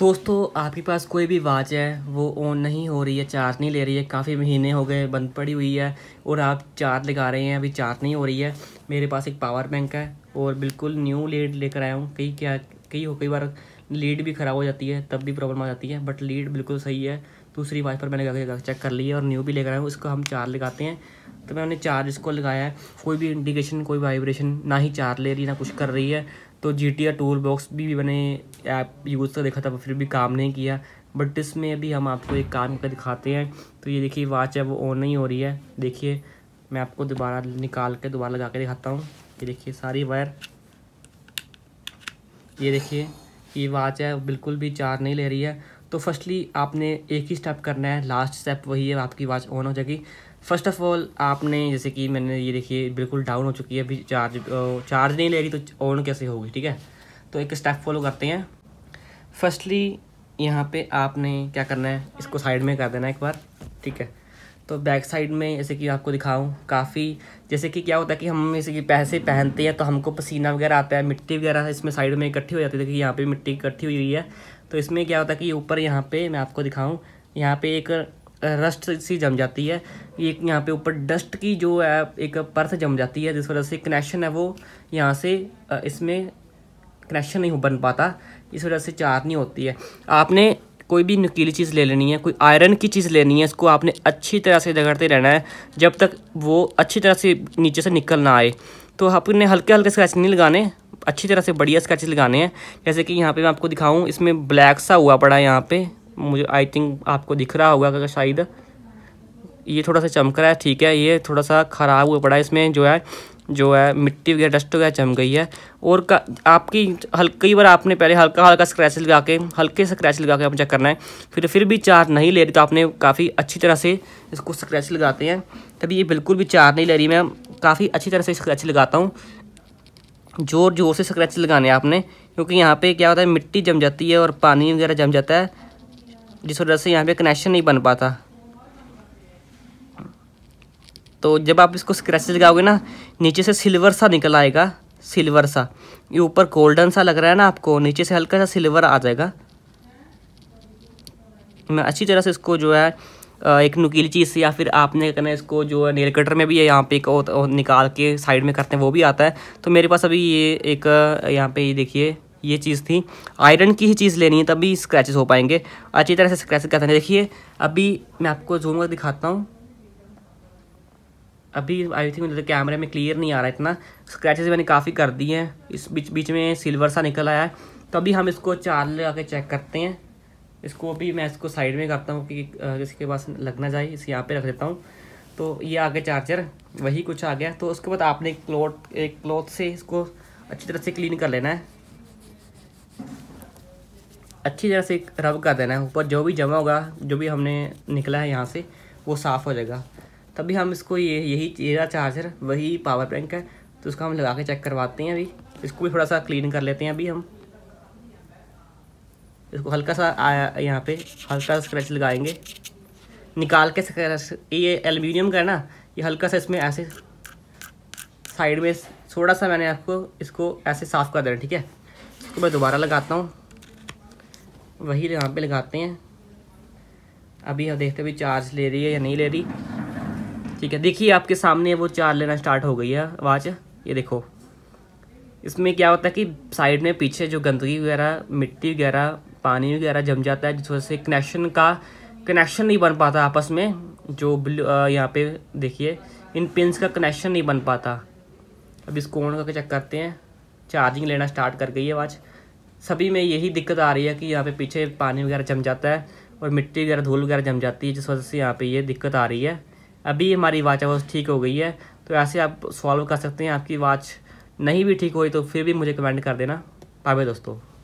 दोस्तों आपके पास कोई भी वॉच है वो ऑन नहीं हो रही है चार्ज नहीं ले रही है काफ़ी महीने हो गए बंद पड़ी हुई है और आप चार्ज लगा रहे हैं अभी चार्ज नहीं हो रही है मेरे पास एक पावर बैंक है और बिल्कुल न्यू लीड लेकर आया हूँ कई क्या कई हो कई बार लीड भी ख़राब हो जाती है तब भी प्रॉब्लम आ जाती है बट लीड बिल्कुल सही है दूसरी वॉच पर मैंने लगा के चेक कर लिया है और न्यू भी लेकर आया हूँ इसको हम चार्ज लगाते हैं तो मैंने चार्ज इसको लगाया है कोई भी इंडिकेशन कोई वाइब्रेशन ना ही चार्ज ले रही ना कुछ कर रही है तो जी टी टूल बॉक्स भी, भी मैंने ऐप यूज़ कर देखा था फिर भी काम नहीं किया बट इसमें अभी हम आपको एक काम कर दिखाते हैं तो ये देखिए वाच है वो ऑन नहीं हो रही है देखिए मैं आपको दोबारा निकाल के दोबारा लगा के दिखाता हूँ ये देखिए सारी वायर ये देखिए ये वाच है बिल्कुल भी चार्ज नहीं ले रही है तो फर्स्टली आपने एक ही स्टेप करना है लास्ट स्टेप वही है आपकी वॉच ऑन हो जाएगी फर्स्ट ऑफ ऑल आपने जैसे कि मैंने ये देखिए बिल्कुल डाउन हो चुकी है अभी चार्ज चार्ज नहीं ले रही तो ऑन कैसे होगी ठीक है तो एक स्टेप फॉलो करते हैं फर्स्टली यहाँ पे आपने क्या करना है इसको साइड में कर देना है एक बार ठीक है तो बैक साइड में जैसे कि आपको दिखाऊं काफ़ी जैसे कि क्या होता है कि हम जैसे कि पैसे पहनते हैं तो हमको पसीना वगैरह आता है मिट्टी वगैरह इसमें साइड में इकट्ठी हो जाती है देखिए यहाँ पे मिट्टी इकट्ठी हुई हुई है तो इसमें क्या होता है कि ऊपर यहाँ पे मैं आपको दिखाऊँ यहाँ पे एक रस्ट सी जम जाती है एक यहाँ पे ऊपर डस्ट की जो है एक पर्थ जम जाती है जिस वजह से कनेक्शन है वो यहाँ से इसमें कनेक्शन नहीं बन पाता इस वजह से चार नहीं होती है आपने कोई भी नकीली चीज़ ले लेनी है कोई आयरन की चीज़ लेनी है इसको आपने अच्छी तरह से रगड़ते रहना है जब तक वो अच्छी तरह से नीचे से निकल ना आए तो आपने हल्के हल्के स्क्रैच नहीं लगाने अच्छी तरह से बढ़िया स्केचेस लगाने हैं जैसे कि यहाँ पे मैं आपको दिखाऊँ इसमें ब्लैक सा हुआ पड़ा है यहाँ पे मुझे आई थिंक आपको दिख रहा होगा शायद ये थोड़ा सा चमक रहा है ठीक है ये थोड़ा सा ख़राब हुआ पड़ा है इसमें जो है जो है मिट्टी वगैरह डस्ट वगैरह चम गई है और का, आपकी हल्की बार आपने पहले हल्का हल्का स्क्रैच लगा के हल्के स्क्रैच लगा के आप चेक करना है फिर फिर भी चार नहीं ले रही तो आपने काफ़ी अच्छी तरह से इसको स्क्रैच लगाते हैं तभी ये बिल्कुल भी चार नहीं ले रही मैं काफ़ी अच्छी तरह से स्क्रैच लगाता हूँ ज़ोर ज़ोर से स्क्रैच लगाने आपने क्योंकि यहाँ पे क्या होता है मिट्टी जम जाती है और पानी वगैरह जम जाता है जिस वजह से यहाँ पे कनेक्शन नहीं बन पाता तो जब आप इसको स्क्रैच लगाओगे ना नीचे से सिल्वर सा निकल आएगा सिल्वर सा ये ऊपर गोल्डन सा लग रहा है ना आपको नीचे से हल्का सा सिल्वर आ जाएगा मैं अच्छी तरह से इसको जो है एक नुकीली चीज़ से या फिर आपने करना है इसको जो नेल कटर में भी है यहाँ पे एक निकाल के साइड में करते हैं वो भी आता है तो मेरे पास अभी ये एक यहाँ पे ये देखिए ये चीज़ थी आयरन की ही चीज़ लेनी है तभी स्क्रैचेस हो पाएंगे अच्छी तरह से स्क्रैच करते हैं देखिए अभी मैं आपको जूम कर दिखाता हूँ अभी आई थिंक मतलब कैमरे में क्लियर नहीं आ रहा इतना स्क्रैचेस मैंने काफ़ी कर दिए हैं इस बीच बीच में सिल्वर सा निकल आया है तो अभी हम इसको चार लगा के चेक करते हैं इसको भी मैं इसको साइड में करता हूँ कि किसी के पास लगना चाहिए इसे यहाँ पे रख देता हूँ तो ये आ गया चार्जर वही कुछ आ गया तो उसके बाद आपने क्लॉथ एक क्लॉथ से इसको अच्छी तरह से क्लीन कर लेना है अच्छी तरह से रब कर देना है ऊपर जो भी जमा होगा जो भी हमने निकला है यहाँ से वो साफ़ हो जाएगा तभी हम इसको ये यही येरा चार्जर वही पावर बैंक है तो उसका हम लगा के चेक करवाते हैं अभी इसको भी थोड़ा सा क्लीन कर लेते हैं अभी हम इसको हल्का सा आया यहाँ पे हल्का स्क्रैच लगाएंगे निकाल के स्क्रैच ये एल्यूमिनियम का है ना ये हल्का सा इसमें ऐसे साइड में थोड़ा सा मैंने आपको इसको ऐसे साफ़ कर देना ठीक है इसको मैं दोबारा लगाता हूँ वही यहाँ पे लगाते हैं अभी हम देखते हैं चार्ज ले रही है या नहीं ले रही ठीक है देखिए आपके सामने वो चार्ज लेना स्टार्ट हो गई है वाच ये देखो इसमें क्या होता है कि साइड में पीछे जो गंदगी वगैरह मिट्टी वगैरह पानी वगैरह जम जाता है जिस वजह से कनेक्शन का कनेक्शन नहीं बन पाता आपस में जो ब्लू यहाँ पे देखिए इन पिंस का कनेक्शन नहीं बन पाता अब इस कोण का चेक करते हैं चार्जिंग लेना स्टार्ट कर गई है वाच सभी में यही दिक्कत आ रही है कि यहाँ पे पीछे पानी वगैरह जम जाता है और मिट्टी वगैरह धूल वगैरह जम जाती है जिस वजह से यहाँ पे ये दिक्कत आ रही है अभी हमारी वाच आवाज ठीक हो गई है तो ऐसे आप सॉल्व कर सकते हैं आपकी वाच नहीं भी ठीक हुई तो फिर भी मुझे कमेंट कर देना पावे दोस्तों